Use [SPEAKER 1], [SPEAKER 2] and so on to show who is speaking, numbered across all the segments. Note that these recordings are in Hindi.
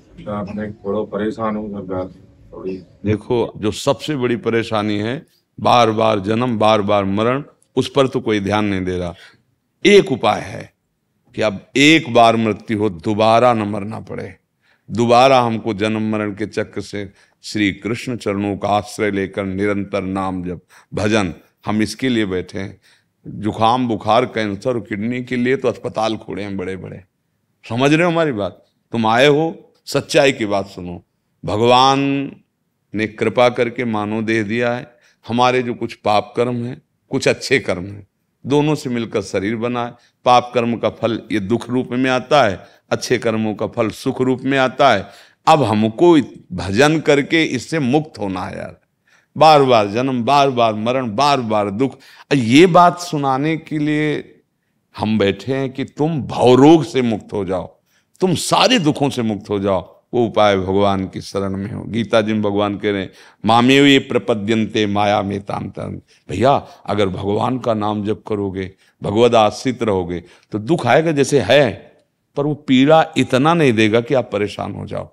[SPEAKER 1] थोड़ा परेशान हूँ सरकार थोड़ी देखो जो सबसे बड़ी परेशानी है बार बार जन्म बार बार मरण उस पर तो कोई ध्यान नहीं दे रहा एक उपाय है कि अब एक बार मृत्यु हो दोबारा न मरना पड़े दोबारा हमको जन्म मरण के चक्र से श्री कृष्ण चरणों का आश्रय लेकर निरंतर नाम जब भजन हम इसके लिए बैठे हैं जुखाम बुखार कैंसर किडनी के लिए तो अस्पताल खोड़े हैं बड़े बड़े समझ रहे हो हमारी बात तुम आए हो सच्चाई की बात सुनो भगवान ने कृपा करके मानव देह दिया है हमारे जो कुछ पाप कर्म हैं कुछ अच्छे कर्म हैं दोनों से मिलकर शरीर बना है पाप कर्म का फल ये दुख रूप में आता है अच्छे कर्मों का फल सुख रूप में आता है अब हमको भजन करके इससे मुक्त होना है यार बार बार जन्म बार बार मरण बार बार दुख ये बात सुनाने के लिए हम बैठे हैं कि तुम भवरोग से मुक्त हो जाओ तुम सारे दुखों से मुक्त हो जाओ वो उपाय भगवान की शरण में हो गीता जी में भगवान कह रहे हैं मामे ये प्रपद्यंते माया में ताम ताम भैया अगर भगवान का नाम जप करोगे भगवद आश्रित रहोगे तो दुख आएगा जैसे है पर वो पीड़ा इतना नहीं देगा कि आप परेशान हो जाओ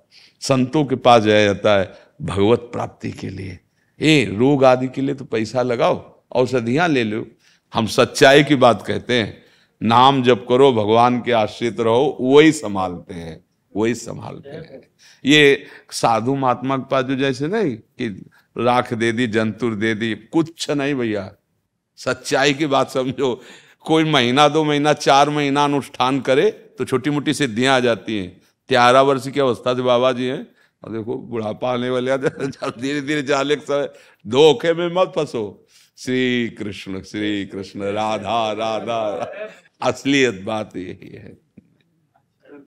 [SPEAKER 1] संतों के पास जाया जाता है भगवत प्राप्ति के लिए ए रोग आदि के लिए तो पैसा लगाओ औषधियाँ ले लो हम सच्चाई की बात कहते हैं नाम जप करो भगवान के आश्रित रहो वही संभालते हैं वही संभालते हैं ये साधु महात्मा के पास जो जैसे नहीं कि राख दे दी जंतुर दे दी कुछ नहीं भैया सच्चाई की बात समझो कोई महीना दो महीना चार महीना अनुष्ठान करे तो छोटी मोटी सिद्धियां आ जाती हैं त्यारह वर्ष की अवस्था थे बाबा जी हैं और देखो बुढ़ापा आने वाले धीरे धीरे जाले समय धोखे में मत फंसो श्री कृष्ण श्री कृष्ण राधा राधा, राधा। असलियत बात यही है